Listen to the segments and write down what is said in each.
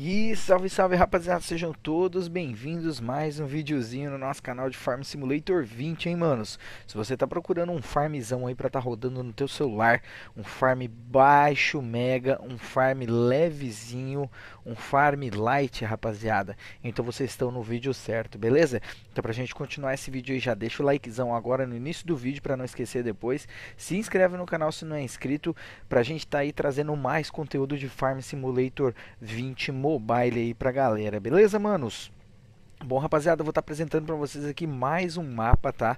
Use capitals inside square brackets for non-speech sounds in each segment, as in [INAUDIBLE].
E salve, salve rapaziada, sejam todos bem-vindos mais um videozinho no nosso canal de Farm Simulator 20, hein, manos? Se você tá procurando um farmzão aí pra tá rodando no teu celular, um farm baixo mega, um farm levezinho, um farm light, rapaziada. Então vocês estão no vídeo certo, beleza? Então pra gente continuar esse vídeo aí, já deixa o likezão agora no início do vídeo para não esquecer depois. Se inscreve no canal se não é inscrito, pra gente tá aí trazendo mais conteúdo de Farm Simulator 20 Mobile aí pra galera, beleza, manos? Bom, rapaziada, eu vou estar tá apresentando para vocês aqui mais um mapa, tá?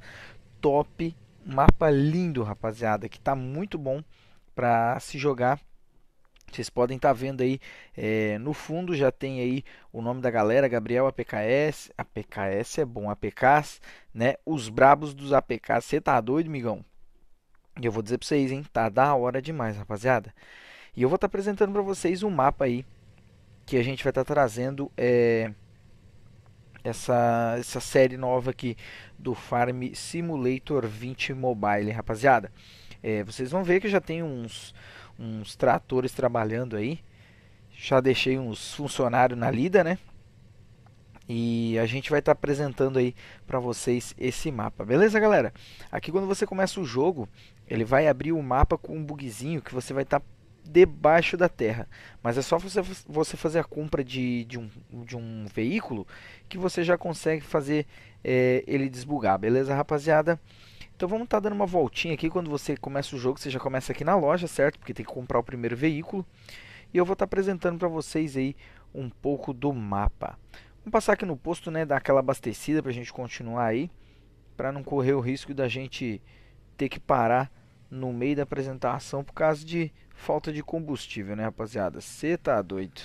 Top, mapa lindo, rapaziada, que tá muito bom para se jogar vocês podem estar tá vendo aí é, no fundo já tem aí o nome da galera, Gabriel APKS, APKS é bom, APKs, né? Os brabos dos APKs, você tá doido, migão? E eu vou dizer para vocês, hein? Tá da hora demais, rapaziada. E eu vou estar tá apresentando para vocês um mapa aí que a gente vai estar tá trazendo é, essa essa série nova aqui do Farm Simulator 20 Mobile, rapaziada. É, vocês vão ver que já tem uns uns tratores trabalhando aí. Já deixei uns funcionários na lida, né? E a gente vai estar tá apresentando aí para vocês esse mapa. Beleza, galera? Aqui quando você começa o jogo, ele vai abrir o mapa com um bugzinho que você vai estar tá debaixo da terra. Mas é só você, você fazer a compra de, de, um, de um veículo que você já consegue fazer é, ele desbugar. Beleza, rapaziada? Então vamos estar tá dando uma voltinha aqui. Quando você começa o jogo, você já começa aqui na loja, certo? Porque tem que comprar o primeiro veículo. E eu vou estar tá apresentando para vocês aí um pouco do mapa. Vamos passar aqui no posto, né? Dar aquela abastecida para a gente continuar aí. Para não correr o risco da gente ter que parar no meio da apresentação por causa de falta de combustível, né, rapaziada? Você tá doido.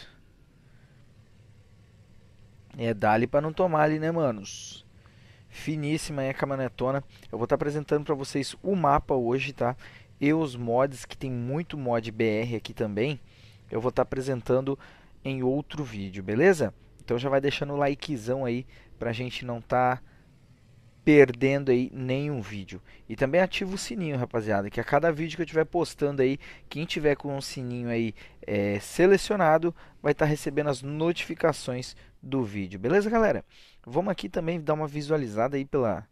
É dali para não tomar ali, né, manos? finíssima é a camanetona. Eu vou estar apresentando para vocês o mapa hoje, tá? E os mods, que tem muito mod BR aqui também, eu vou estar apresentando em outro vídeo, beleza? Então já vai deixando o likezão aí pra gente não estar... Tá perdendo aí nenhum vídeo. E também ativa o sininho, rapaziada, que a cada vídeo que eu estiver postando aí, quem tiver com o um sininho aí é, selecionado, vai estar tá recebendo as notificações do vídeo. Beleza, galera? Vamos aqui também dar uma visualizada aí pela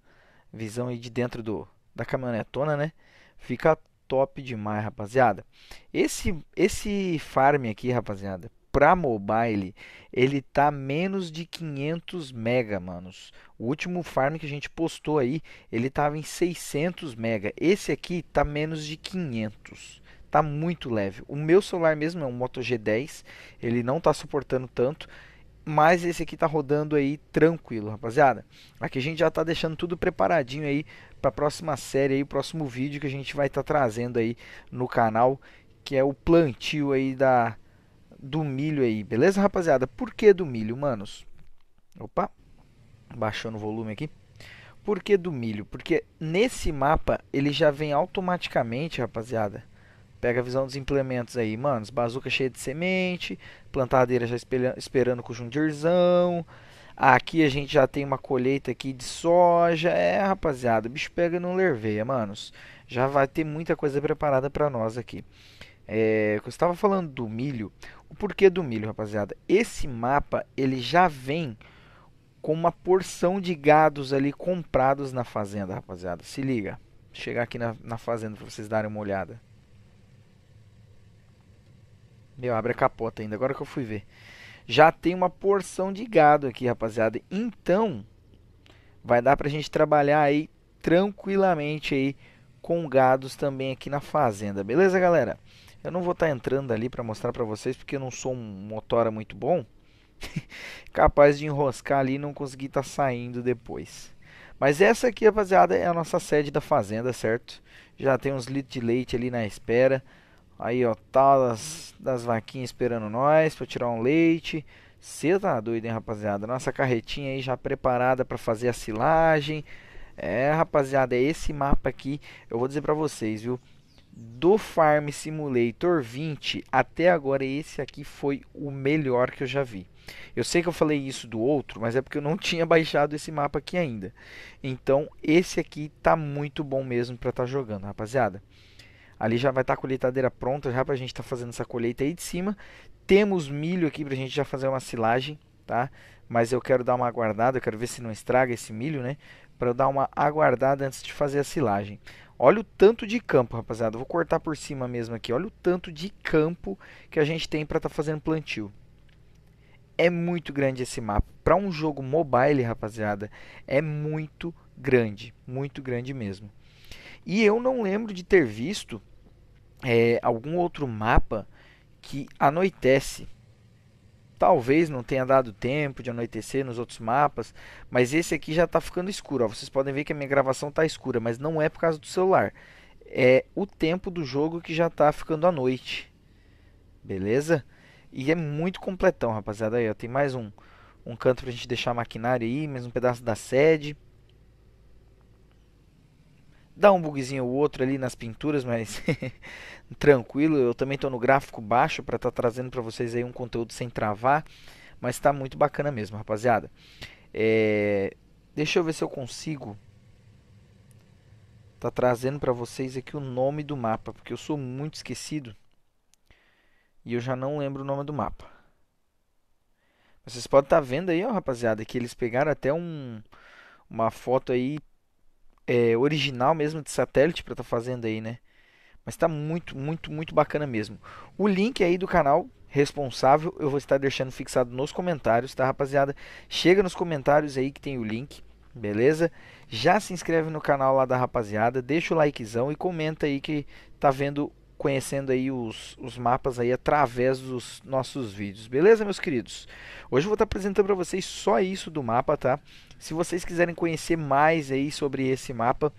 visão aí de dentro do, da caminhonetona, né? Fica top demais, rapaziada. Esse, esse farm aqui, rapaziada, para mobile, ele tá menos de 500 mega, manos. O último farm que a gente postou aí, ele tava em 600 mega. Esse aqui tá menos de 500. Tá muito leve. O meu celular mesmo é um Moto G10, ele não tá suportando tanto. Mas esse aqui tá rodando aí tranquilo, rapaziada. Aqui a gente já tá deixando tudo preparadinho aí para a próxima série aí, o próximo vídeo que a gente vai estar tá trazendo aí no canal, que é o plantio aí da do milho aí, beleza, rapaziada? Por que do milho, manos? Opa, baixando o volume aqui. Por que do milho? Porque nesse mapa ele já vem automaticamente, rapaziada. Pega a visão dos implementos aí, manos. Bazuca cheia de semente, plantadeira já esperando com jundirzão. Aqui a gente já tem uma colheita aqui de soja. É, rapaziada, o bicho pega não lerveia, manos. Já vai ter muita coisa preparada para nós aqui. É, eu estava falando do milho. O porquê do milho, rapaziada? Esse mapa ele já vem com uma porção de gados ali comprados na fazenda, rapaziada. Se liga. Vou chegar aqui na, na fazenda para vocês darem uma olhada. Meu, abre a capota ainda, agora que eu fui ver. Já tem uma porção de gado aqui, rapaziada. Então, vai dar pra gente trabalhar aí tranquilamente aí com gados também aqui na fazenda. Beleza, galera? Eu não vou estar tá entrando ali para mostrar para vocês, porque eu não sou um motora muito bom. [LAUGHS] capaz de enroscar ali e não conseguir estar tá saindo depois. Mas essa aqui, rapaziada, é a nossa sede da fazenda, certo? Já tem uns litros de leite ali na espera. Aí, ó, tal tá das, das vaquinhas esperando nós para tirar um leite. Você tá doido, hein, rapaziada? Nossa carretinha aí já preparada para fazer a silagem. É, rapaziada, é esse mapa aqui, eu vou dizer pra vocês, viu? Do Farm Simulator 20 até agora, esse aqui foi o melhor que eu já vi. Eu sei que eu falei isso do outro, mas é porque eu não [LAUGHS] tinha baixado esse mapa aqui ainda. Então, esse aqui tá muito bom mesmo pra estar tá jogando, rapaziada. Ali já vai estar tá a colheitadeira pronta já pra gente estar tá fazendo essa colheita aí de cima. Temos milho aqui pra gente já fazer uma silagem tá? Mas eu quero dar uma aguardada, eu quero ver se não estraga esse milho, né? Para eu dar uma aguardada antes de fazer a silagem. Olha o tanto de campo, rapaziada. vou cortar por cima mesmo aqui. Olha o tanto de campo que a gente tem para estar tá fazendo plantio. É muito grande esse mapa. Para um jogo mobile, rapaziada, é muito grande, muito grande mesmo. E eu não lembro de ter visto é, algum outro mapa que anoitece. Talvez não tenha dado tempo de anoitecer nos outros mapas, mas esse aqui já está ficando escuro. Ó. Vocês podem ver que a minha gravação está escura, mas não é por causa do celular. É o tempo do jogo que já está ficando à noite. Beleza? E é muito completão, rapaziada. Aí, ó, tem mais um, um canto para a gente deixar a maquinária aí, mais um pedaço da sede. Dá um bugzinho ou outro ali nas pinturas, mas [LAUGHS] tranquilo. Eu também estou no gráfico baixo para estar tá trazendo para vocês aí um conteúdo sem travar. Mas está muito bacana mesmo, rapaziada. É... Deixa eu ver se eu consigo tá trazendo para vocês aqui o nome do mapa, porque eu sou muito esquecido e eu já não lembro o nome do mapa. Vocês podem estar tá vendo aí, ó, rapaziada, que eles pegaram até um uma foto aí é, original mesmo de satélite para estar tá fazendo aí, né? Mas está muito, muito, muito bacana mesmo. O link aí do canal responsável eu vou estar deixando fixado nos comentários, tá, rapaziada? Chega nos comentários aí que tem o link, beleza? Já se inscreve no canal lá da rapaziada, deixa o likezão e comenta aí que tá vendo conhecendo aí os, os mapas aí através dos nossos vídeos. Beleza, meus queridos? Hoje eu vou estar apresentando para vocês só isso do mapa, tá? Se vocês quiserem conhecer mais aí sobre esse mapa,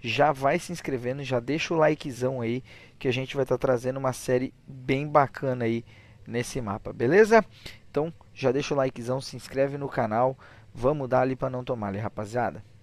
já vai se inscrevendo, já deixa o likezão aí, que a gente vai estar trazendo uma série bem bacana aí nesse mapa, beleza? Então, já deixa o likezão, se inscreve no canal, vamos dar ali para não tomar ali, rapaziada.